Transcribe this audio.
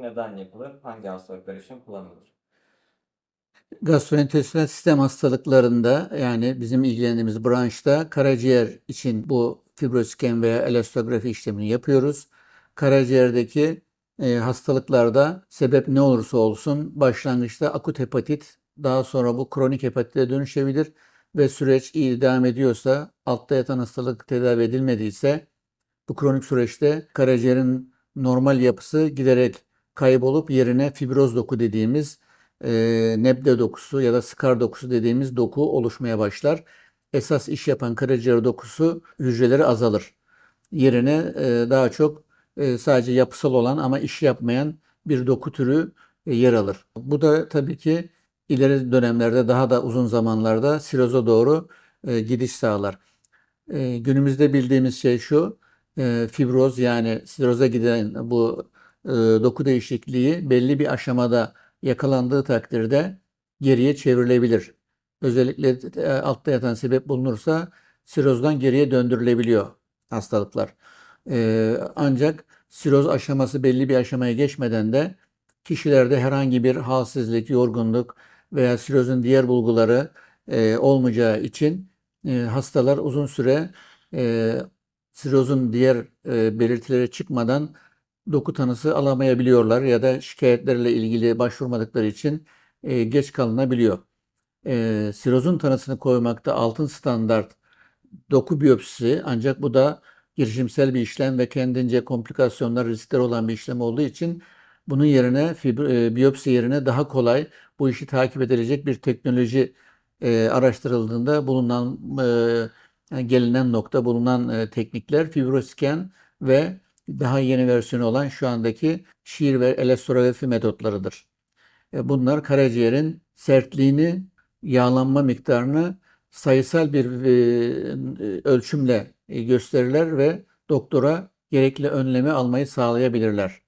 neden yapılır? Hangi hastalıklar için kullanılır? Gastrointestinal sistem hastalıklarında yani bizim ilgilendiğimiz branşta karaciğer için bu fibrosken veya elastografi işlemini yapıyoruz. Karaciğerdeki e, hastalıklarda sebep ne olursa olsun başlangıçta akut hepatit daha sonra bu kronik hepatite dönüşebilir ve süreç iyi devam ediyorsa altta yatan hastalık tedavi edilmediyse bu kronik süreçte karaciğerin normal yapısı giderek kaybolup yerine fibroz doku dediğimiz e, nebde dokusu ya da skar dokusu dediğimiz doku oluşmaya başlar. Esas iş yapan karaciğer dokusu hücreleri azalır. Yerine e, daha çok e, sadece yapısal olan ama iş yapmayan bir doku türü e, yer alır. Bu da tabii ki ileri dönemlerde daha da uzun zamanlarda siroza doğru e, gidiş sağlar. E, günümüzde bildiğimiz şey şu, e, fibroz yani siroza giden bu e, doku değişikliği belli bir aşamada yakalandığı takdirde geriye çevrilebilir. Özellikle e, altta yatan sebep bulunursa sirozdan geriye döndürülebiliyor hastalıklar. E, ancak siroz aşaması belli bir aşamaya geçmeden de kişilerde herhangi bir halsizlik, yorgunluk veya sirozun diğer bulguları olmayacağı için hastalar uzun süre sirozun diğer belirtileri çıkmadan doku tanısı alamayabiliyorlar ya da şikayetlerle ilgili başvurmadıkları için e, geç kalınabiliyor. E, sirozun tanısını koymakta altın standart doku biyopsisi ancak bu da girişimsel bir işlem ve kendince komplikasyonlar, riskler olan bir işlem olduğu için bunun yerine fibri, e, biyopsi yerine daha kolay bu işi takip edilecek bir teknoloji e, araştırıldığında bulunan e, gelinen nokta, bulunan e, teknikler fibrosken ve daha yeni versiyonu olan şu andaki şiir ve elestografi metotlarıdır. E, bunlar karaciğerin sertliğini, yağlanma miktarını sayısal bir e, ölçümle e, gösterirler ve doktora gerekli önlemi almayı sağlayabilirler.